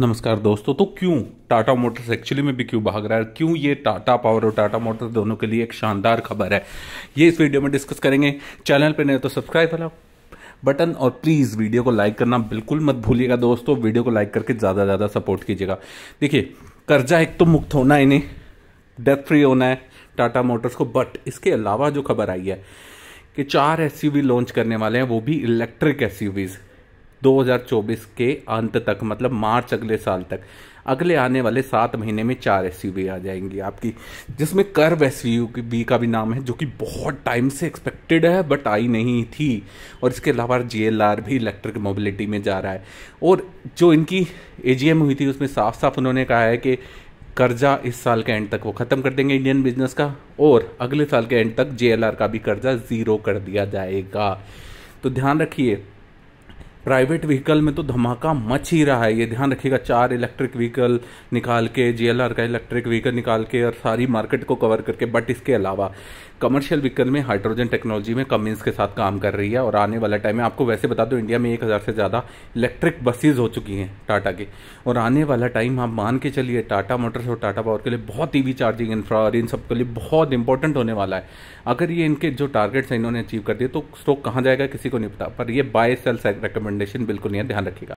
नमस्कार दोस्तों तो क्यों टाटा मोटर्स एक्चुअली में भी क्यों भाग रहा है क्यों ये टाटा पावर और टाटा मोटर्स दोनों के लिए एक शानदार खबर है ये इस वीडियो में डिस्कस करेंगे चैनल पर नहीं तो सब्सक्राइब करो बटन और प्लीज़ वीडियो को लाइक करना बिल्कुल मत भूलिएगा दोस्तों वीडियो को लाइक करके ज़्यादा से ज़्यादा सपोर्ट कीजिएगा देखिए कर्जा एक तो मुक्त होना है इन्हें डेथ फ्री होना है टाटा मोटर्स को बट इसके अलावा जो खबर आई है कि चार एस लॉन्च करने वाले हैं वो भी इलेक्ट्रिक एस 2024 के अंत तक मतलब मार्च अगले साल तक अगले आने वाले सात महीने में चार एस आ जाएंगी आपकी जिसमें कर्व एस बी का भी नाम है जो कि बहुत टाइम से एक्सपेक्टेड है बट आई नहीं थी और इसके अलावा जे भी इलेक्ट्रिक मोबिलिटी में जा रहा है और जो इनकी ए हुई थी उसमें साफ साफ उन्होंने कहा है कि कर्जा इस साल के एंड तक वो ख़त्म कर देंगे इंडियन बिजनेस का और अगले साल के एंड तक जे का भी कर्जा ज़ीरो कर दिया जाएगा तो ध्यान रखिए प्राइवेट व्हीकल में तो धमाका मच ही रहा है ये ध्यान रखिएगा चार इलेक्ट्रिक व्हीकल निकाल के जीएलआर का इलेक्ट्रिक व्हीकल निकाल के और सारी मार्केट को कवर करके बट इसके अलावा कमर्शियल व्हीकल में हाइड्रोजन टेक्नोलॉजी में कमिंस के साथ काम कर रही है और आने वाला टाइम में आपको वैसे बता दो इंडिया में एक हज़ार से ज़्यादा इलेक्ट्रिक बसेज हो चुकी हैं टाटा की और आने वाला टाइम आप मान के चलिए टाटा मोटर्स और टाटा पावर के लिए बहुत ई चार्जिंग इंफ्रा और इन सब के लिए बहुत इंपॉर्टेंट होने वाला है अगर ये इनके जो टारगेट्स हैं इन्होंने अचीव कर दिए तो स्टॉक कहाँ जाएगा किसी को नहीं पता पर ये बाय सेल्स रिकमेंड रिकमेंडेशन बिल्कुल है ध्यान रखिएगा